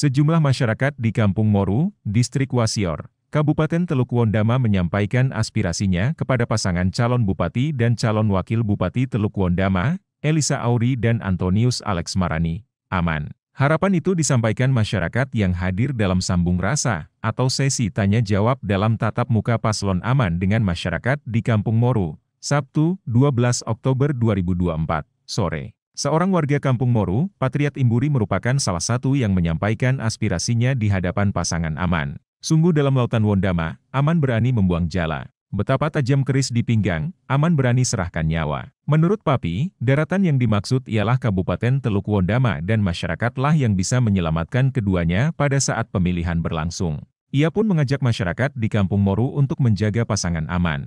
Sejumlah masyarakat di Kampung Moru, Distrik Wasior, Kabupaten Teluk Wondama menyampaikan aspirasinya kepada pasangan calon bupati dan calon wakil bupati Teluk Wondama, Elisa Auri dan Antonius Alex Marani. Aman. Harapan itu disampaikan masyarakat yang hadir dalam sambung rasa atau sesi tanya jawab dalam tatap muka paslon aman dengan masyarakat di Kampung Moru, Sabtu, 12 Oktober 2024, sore. Seorang warga kampung Moru, patriot Imburi merupakan salah satu yang menyampaikan aspirasinya di hadapan pasangan Aman. Sungguh dalam lautan Wondama, Aman berani membuang jala. Betapa tajam keris di pinggang, Aman berani serahkan nyawa. Menurut Papi, daratan yang dimaksud ialah Kabupaten Teluk Wondama dan masyarakatlah yang bisa menyelamatkan keduanya pada saat pemilihan berlangsung. Ia pun mengajak masyarakat di Kampung Moru untuk menjaga pasangan Aman.